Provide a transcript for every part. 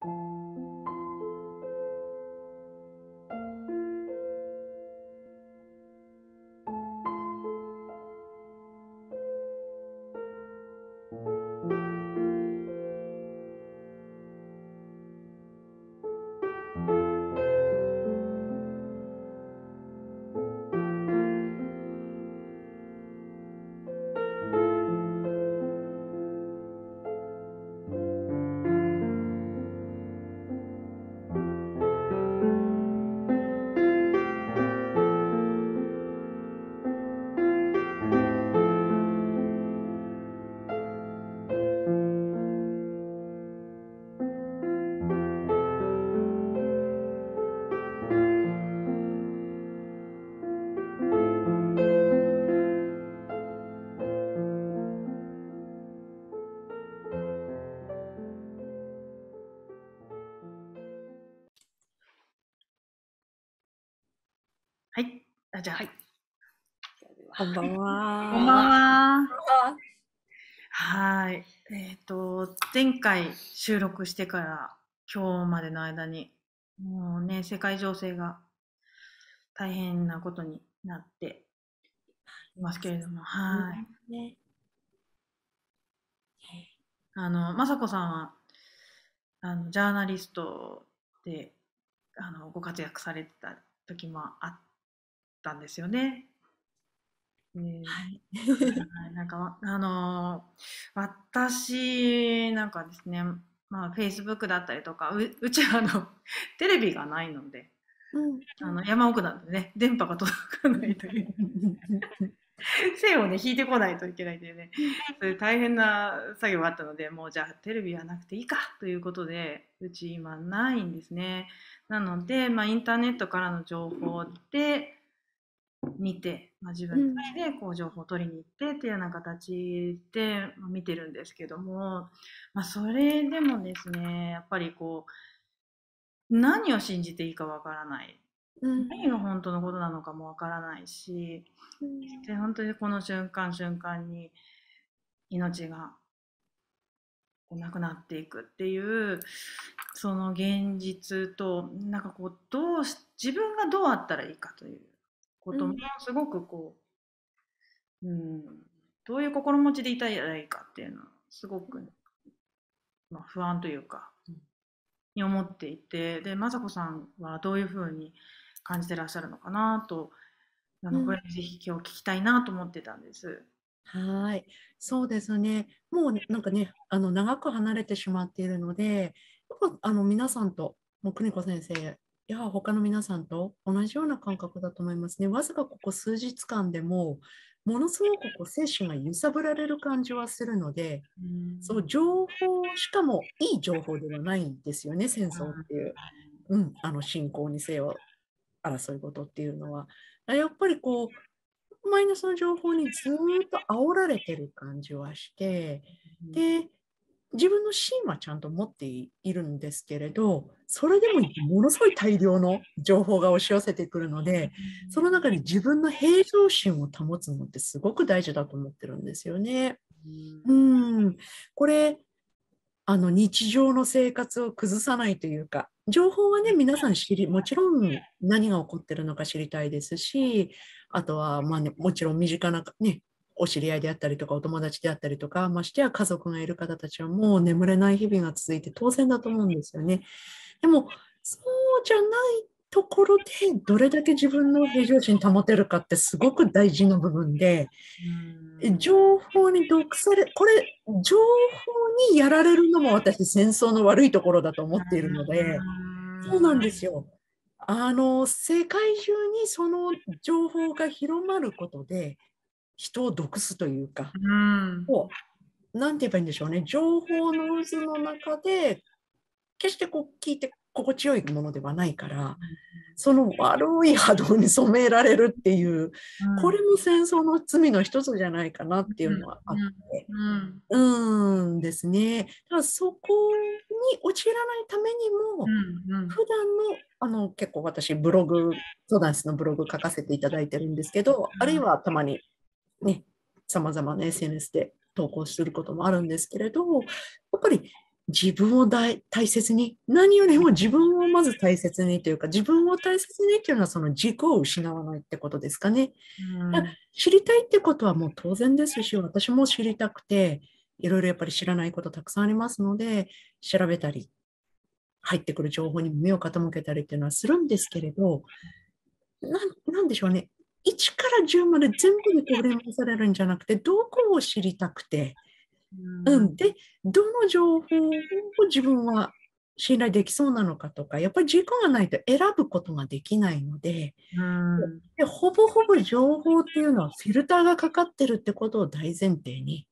Thank you あじゃあ、はい、こんばんは。こんばんは。はい。えっ、ー、と、前回収録してから今日までの間に、もうね、世界情勢が大変なことになっていますけれども、はい。ね、あの、雅子さんは、あの、ジャーナリストで、あの、ご活躍されてた時もあったんですよね。はい、なんかあの私なんかですねまあフェイスブックだったりとかう うちあのテレビがないので、うん、あの山奥なんでね電波が届かないという 線をね引いてこないといけないというねそれ大変な作業があったのでもうじゃあテレビはなくていいかということでうち今ないんですねなので、まあ、インターネットからの情報で、見て、まあ、自分でこう情報を取りに行ってっていうような形で見てるんですけども、まあ、それでもですねやっぱりこう何を信じていいかわからない、うん、何が本当のことなのかもわからないし、うん、で本当にこの瞬間瞬間に命がなくなっていくっていうその現実となんかこうどう自分がどうあったらいいかということもすごくこう、うん、どういう心持ちでいたらいいかっていうのはすごく、まあ、不安というか、に思っていてで雅子さんはどういうふうに感じてらっしゃるのかなとあのこれぜひ今日聞きたいなと思ってたんです。うん、はいそうですねもうなんかねあの長く離れてしまっているのであの皆さんともう邦子先生いや他の皆さんと同じような感覚だと思いますね。わずかここ数日間でもものすごくこう精神が揺さぶられる感じはするので、その情報しかもいい情報ではないんですよね戦争っていう、うん、あの信仰にせよ争い事っていうのは。やっぱりこうマイナスの情報にずっと煽られてる感じはして、で自分の芯はちゃんと持っているんですけれどそれでもものすごい大量の情報が押し寄せてくるのでその中で自分の平常心を保つのってすごく大事だと思ってるんですよね。うんこれあの日常の生活を崩さないというか情報はね皆さん知りもちろん何が起こってるのか知りたいですしあとはまあ、ね、もちろん身近な、ね、お知り合いであったりとかお友達であったりとかましてや家族がいる方たちはもう眠れない日々が続いて当然だと思うんですよね。でもそうじゃないところでどれだけ自分の平常心保てるかってすごく大事な部分で情報に毒されこれ情報にやられるのも私戦争の悪いところだと思っているのでそうなんですよ。あの世界中にその情報が広まることで人を毒すというか、うん、をなんて言えばいいんでしょうね情報の渦の中で決してこう聞いて心地よいものではないからその悪い波動に染められるっていう、うん、これも戦争の罪の一つじゃないかなっていうのはあってうん、ですねだからそこに陥らないためにも、ん、普段のあの結構私ブログソダンスのブログ書かせていただいてるんですけど、あるいはたまにね、さまざまな SNS で投稿することもあるんですけれど、やっぱり自分を大切に、何よりも自分をまず大切にというか、自分を大切にというのはその自己を失わないってことですかね。う知りたいってことはもう当然ですし、私も知りたくて、いろいろやっぱり知らないことたくさんありますので、調べたり、入ってくる情報に目を傾けたりっていうのはするんですけれど、ななんでしょうね。1から10まで全部でこれ連合されるんじゃなくてどこを知りたくて、うん、でどの情報を自分は信頼できそうなのかとかやっぱり事故がないと選ぶことができないのでで、ほぼほぼ情報っていうのはフィルターがかかってるってことを大前提に、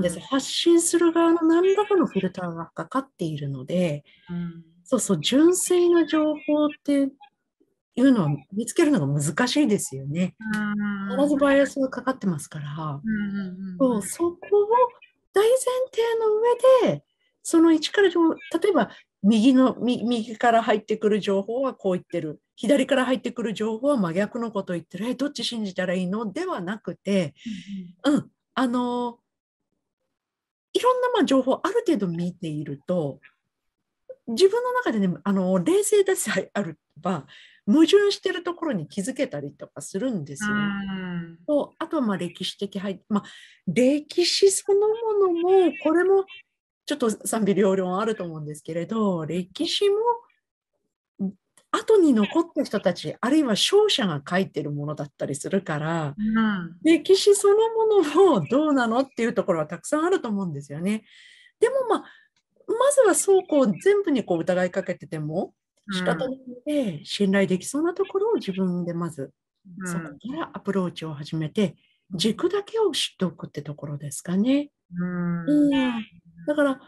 です発信する側の何らかのフィルターがかかっているので、そうそう純粋な情報っていうのは見つけるのが難しいですよね。必ずバイアスがかかってますから、そうそこを大前提の上でその一から例えば右の右から入ってくる情報はこう言ってる左から入ってくる情報は真逆のことを言ってるえどっち信じたらいいのではなくて、うん、あのいろんなまあ情報ある程度見ていると自分の中でねあの冷静でさえあれば矛盾してるところに気づけたりとかするんですよ。とあとはまあ歴史的背景、まあ、歴史そのものもこれもちょっと賛否両論あると思うんですけれど歴史も後に残った人たちあるいは勝者が書いてるものだったりするから、うん、歴史そのものもどうなのっていうところはたくさんあると思うんですよね。でもまあまずはそうこう全部にこう疑いかけてても人とで信頼できそうなところを自分でまず、そこからアプローチを始めて、軸だけを知っておくってところですかね。うん、うん、だから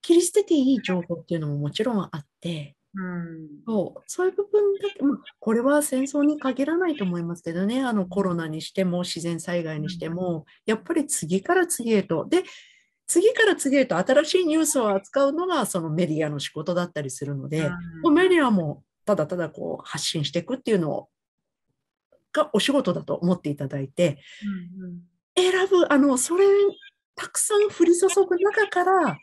切り捨てていい情報っていうのももちろんあって、うん、そうそういう部分だけ、まあ、これは戦争に限らないと思いますけどねあのコロナにしても自然災害にしてもやっぱり次から次へとで次から次へと新しいニュースを扱うのがそのメディアの仕事だったりするので、うん、メディアもただただこう発信していくっていうのをがお仕事だと思っていただいて、うん、選ぶあのそれたくさん降り注ぐ中から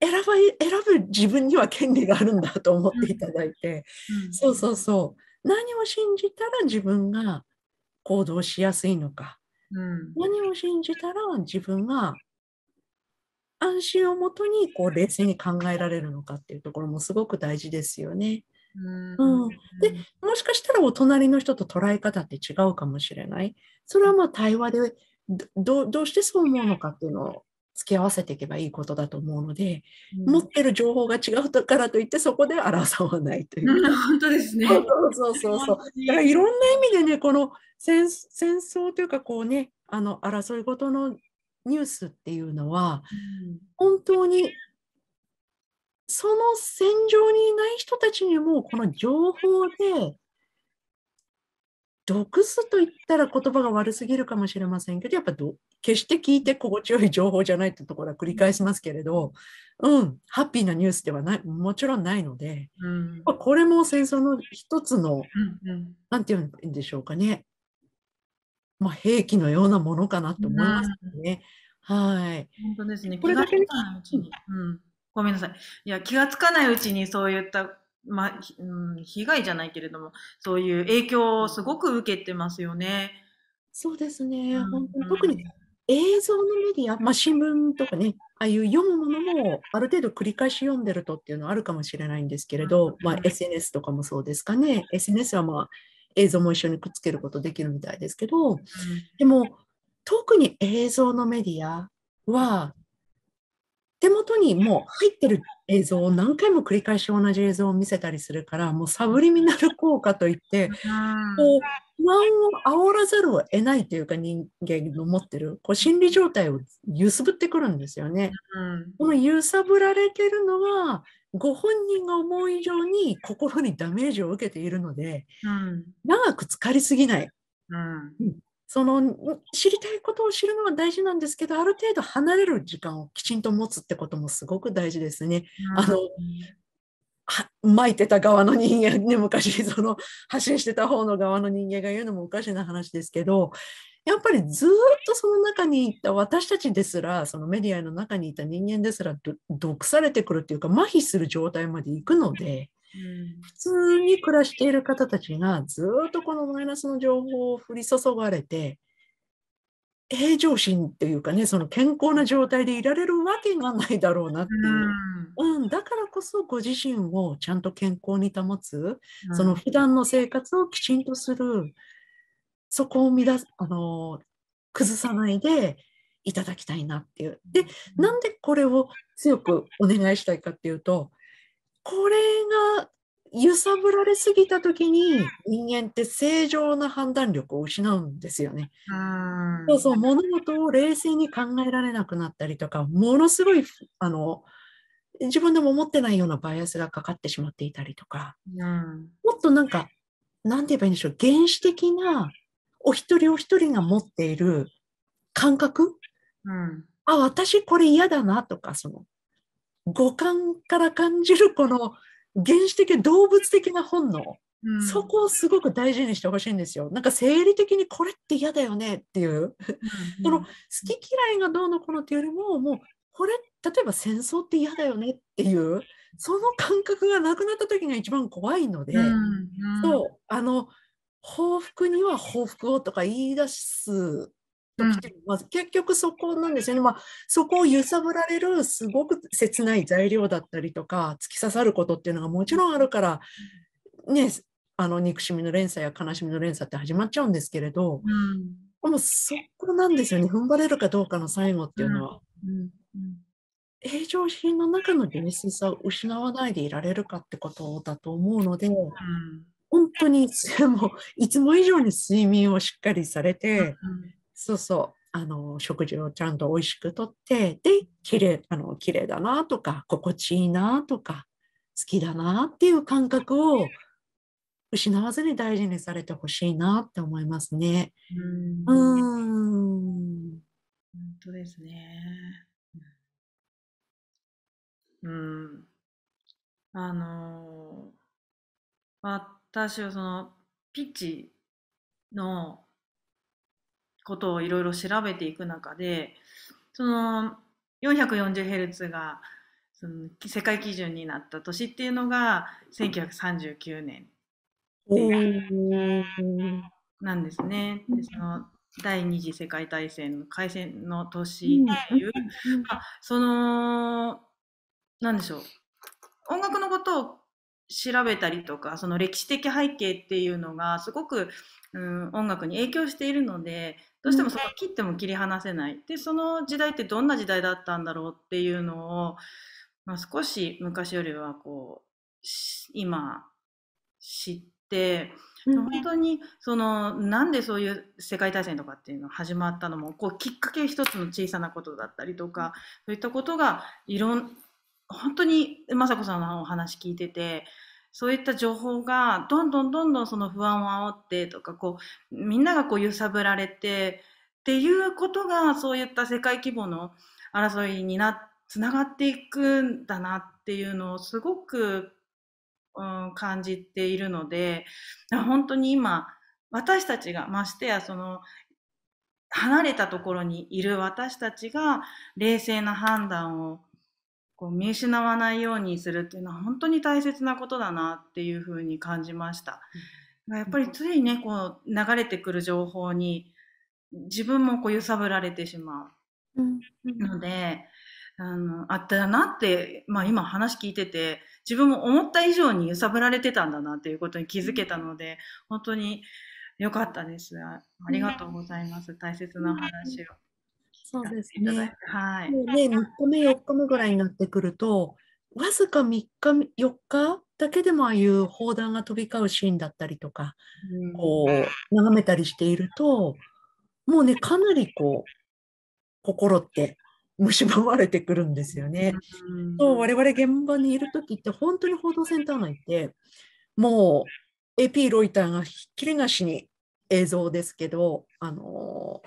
選ば選ぶ自分には権利があるんだと思っていただいて、うんうん、そうそうそう何を信じたら自分が行動しやすいのか、うん、何を信じたら自分が安心をもとにこう冷静に考えられるのかっていうところもすごく大事ですよね。うん、でもしかしたらお隣の人と捉え方って違うかもしれない。それはまあ対話でどどうしてそう思うのかっていうのを付き合わせていけばいいことだと思うので、うん、持ってる情報が違うからといってそこで争わないという。いろんな意味でねこの戦戦争というかこうねあの争い事のニュースっていうのは、本当にその戦場にいない人たちにもこの情報で毒素と言ったら言葉が悪すぎるかもしれませんけどやっぱど決して聞いて心地よい情報じゃないってところは繰り返しますけれど、うん、ハッピーなニュースではないもちろんないので、うん、これも戦争の一つの何、うんうん、て言うんでしょうかねまあ、兵器のようなものかなと思いますね。はい。本当ですね。これだけ気がつかないうちに、うん、ごめんなさい。いや、気がつかないうちにそういった、まあ、うん、被害じゃないけれども、そういう影響をすごく受けてますよね。そうですね。うん、本当に特に映像のメディア、まあ、新聞とかね、ああいう読むものもある程度繰り返し読んでるとっていうのはあるかもしれないんですけれど、まあ、SNS とかもそうですかね。SNS はまあ映像も一緒にくっつけることできるみたいですけど、でも特に映像のメディアは手元にもう入ってる映像を何回も繰り返し同じ映像を見せたりするからもうサブリミナル効果といってこう不安を煽らざるを得ないというか人間の持ってるこう心理状態を揺すぶってくるんですよね。この揺さぶられてるのはご本人が思う以上に心にダメージを受けているので、うん、長く浸かりすぎない、うん、その知りたいことを知るのは大事なんですけどある程度離れる時間をきちんと持つってこともすごく大事ですね。うん、あの巻いてた側の人間ね昔その発信してた方の側の人間が言うのもおかしな話ですけどやっぱりずっとその中にいた私たちですらそのメディアの中にいた人間ですら毒されてくるっていうか麻痺する状態まで行くので。普通に暮らしている方たちがずっとこのマイナスの情報を降り注がれて平常心というかねその健康な状態でいられるわけがないだろうなっていう、うん、うん、だからこそご自身をちゃんと健康に保つ、その普段の生活をきちんとするそこを乱あの崩さないでいただきたいなっていう。でなんでこれを強くお願いしたいかっていうとこれが揺さぶられすぎた時に人間って正常な判断力を失うんですよね。そうそう物事を冷静に考えられなくなったりとかものすごいあの自分でも思ってないようなバイアスがかかってしまっていたりとか、もっとなんか何て言えばいいんでしょう原始的なお一人お一人が持っている感覚、うん、あ、私これ嫌だなとか、その五感から感じるこの原始的動物的な本能、うん、そこをすごく大事にしてほしいんですよ。なんか生理的にこれって嫌だよねっていう、こその好き嫌いがどうのこのっていうよりももうこれ例えば戦争って嫌だよねっていうその感覚がなくなった時が一番怖いので、うん、そうあの報復には報復をとか言い出す時って、結局そこなんですよね、まあ、そこを揺さぶられるすごく切ない材料だったりとか突き刺さることっていうのがもちろんあるから、ね、あの憎しみの連鎖や悲しみの連鎖って始まっちゃうんですけれど、うん、もうそこなんですよね踏ん張れるかどうかの最後っていうのは。うんうん平常心の中の純粋さを失わないでいられるかってことだと思うので、うん当に もういつも以上に睡眠をしっかりされて、そうそうあの食事をちゃんと美味しくとってで綺麗あの綺麗だなとか心地いいなとか好きだなっていう感覚を失わずに大事にされてほしいなって思いますね。うん本当ですね。うん。あのー、まあ私はそのピッチのことをいろいろ調べていく中でその 440Hz がその世界基準になった年っていうのが1939年なんですね。でその第二次世界大戦の開戦の年っていう、まあ、そのなんでしょう音楽のことを調べたりとかその歴史的背景っていうのがすごく、うん、音楽に影響しているのでどうしてもそこ切っても切り離せない、でその時代ってどんな時代だったんだろうっていうのを、まあ、少し昔よりはこう今知って。本当にそのなんでそういう世界大戦とかっていうの始まったのもこうきっかけ一つの小さなことだったりとかそういったことがいろん本当に雅子さんのお話聞いててそういった情報がどんどんどんどんその不安を煽ってとかこうみんながこう揺さぶられてっていうことがそういった世界規模の争いになつながっていくんだなっていうのをすごく、うん、感じているので本当に今私たちがましてやその離れたところにいる私たちが冷静な判断をこう見失わないようにするっていうのは本当に大切なことだなっていうふうに感じました。やっぱりついねこう流れてくる情報に自分もこう揺さぶられてしまうので、あのあったなって、まあ、今話聞いてて自分も思った以上に揺さぶられてたんだなっていうことに気づけたので本当に良かったですありがとうございます大切な話を。そうですね。はい。ね、3日目、4日目ぐらいになってくると、わずか3日、4日だけでもああいう砲弾が飛び交うシーンだったりとか、うん、こう、眺めたりしていると、もうね、かなりこう、心って蝕まれてくるんですよね。うん、そう我々現場にいる時って本当に報道センター内ってもう AP ロイターがひっきりなしに映像ですけど、あの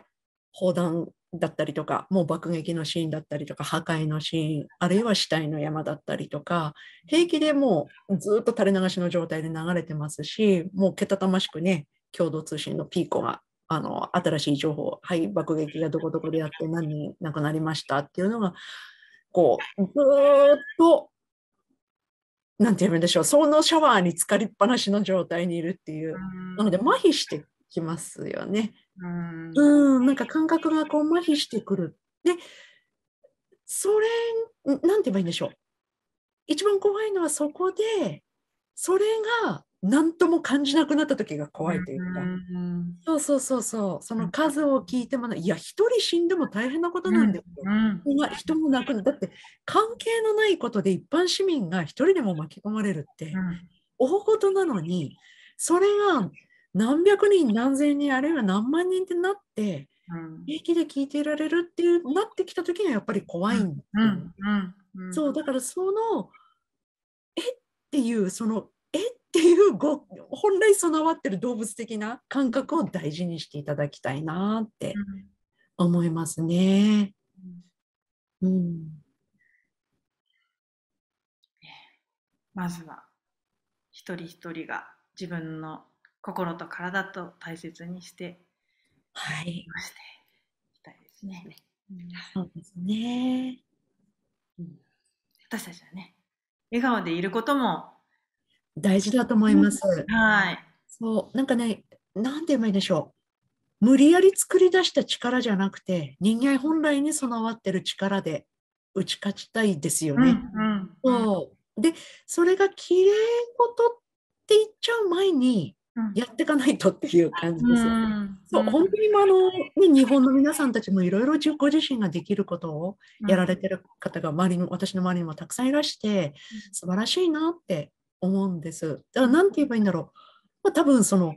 砲弾だったりとかもう爆撃のシーンだったりとか破壊のシーンあるいは死体の山だったりとか平気でもうずっと垂れ流しの状態で流れてますしもうけたたましくね共同通信のピーコがあの新しい情報はい爆撃がどこどこでやって何人亡くなりましたっていうのがこうずっと何て言うんでしょうそのシャワーに浸かりっぱなしの状態にいるっていうなので麻痺してきますよね。うんなんか感覚がこう麻痺してくる。でそれなんて言えばいいんでしょう一番怖いのはそこでそれが何とも感じなくなった時が怖いというか、そうそうそうそうその数を聞いてもないいや一人死んでも大変なことなんだよ、うんうん、人も亡くなだって関係のないことで一般市民が一人でも巻き込まれるって、大事なのにそれが何百人何千人あるいは何万人ってなって、平気で聞いていられるっていうなってきた時にはやっぱり怖いんだ、うんうん、そうだからそのえっていうそのえっていうご本来備わってる動物的な感覚を大事にしていただきたいなって思いますね。うんまずは一人一人が自分の心と体と大切にしてはい。ましていきたいですね。そうですね、私たちはね、笑顔でいることも大事だと思います。うん、はい。そう、なんかね、なんて言いいでしょう。無理やり作り出した力じゃなくて、人間本来に備わってる力で打ち勝ちたいですよね。うんうん、そうで、それが綺麗事って言っちゃう前に、やっていかないとっていう感じですよ、ね、本当にあの、ね、日本の皆さんたちもいろいろご自身ができることをやられてる方が周りの私の周りにもたくさんいらして素晴らしいなって思うんです。だから何て言えばいいんだろう、まあ、多分その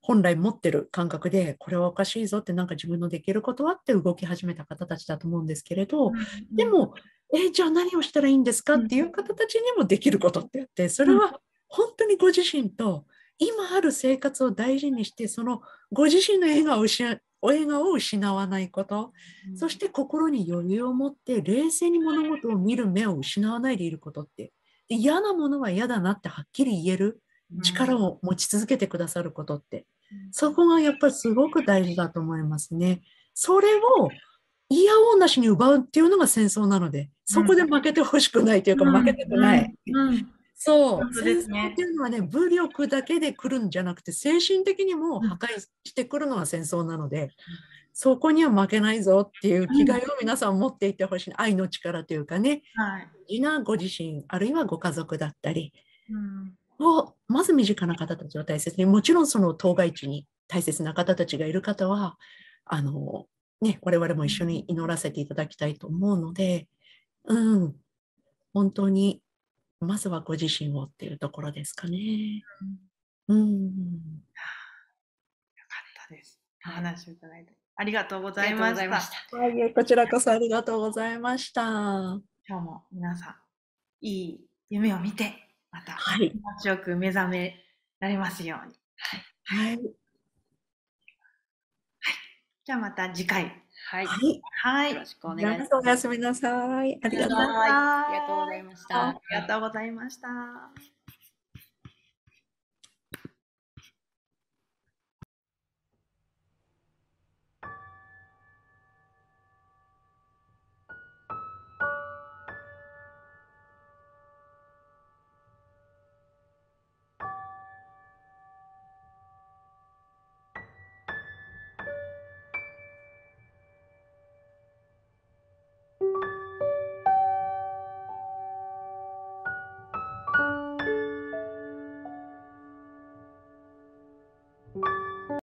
本来持ってる感覚でこれはおかしいぞってなんか自分のできることはって動き始めた方たちだと思うんですけれど、でもえじゃあ何をしたらいいんですかっていう方たちにもできることってあってそれは本当にご自身と、今ある生活を大事にしてそのご自身の笑顔を失お笑顔を失わないこと、うん、そして心に余裕を持って冷静に物事を見る目を失わないでいることってで嫌なものは嫌だなってはっきり言える力を持ち続けてくださることって、うん、そこがやっぱりすごく大事だと思いますね。それを嫌をなしに奪うっていうのが戦争なのでそこで負けてほしくないというか、負けたくない。うんそう。そうですね。っていうのはね、武力だけで来るんじゃなくて、精神的にも破壊してくるのは戦争なので、そこには負けないぞっていう気概を皆さん持っていてほしい、愛の力というかね、はい、なご自身、あるいはご家族だったりを、まず身近な方たちを大切に、もちろんその当該地に大切な方たちがいる方は、あの、ね、我々も一緒に祈らせていただきたいと思うので、うん、本当にまずはご自身をっていうところですかね。うん。よかったです。お話をいただいて。ありがとうございました。はい、こちらこそありがとうございました。今日も皆さん、いい夢を見て、また気持ちよく目覚められますように。はい。はい。はい、じゃあまた次回。はい。はい。よろしくお願いします。おやすみなさい。ありがとうございました。ありがとうございました。